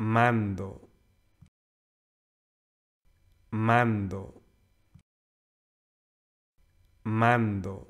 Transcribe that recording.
mando, mando, mando.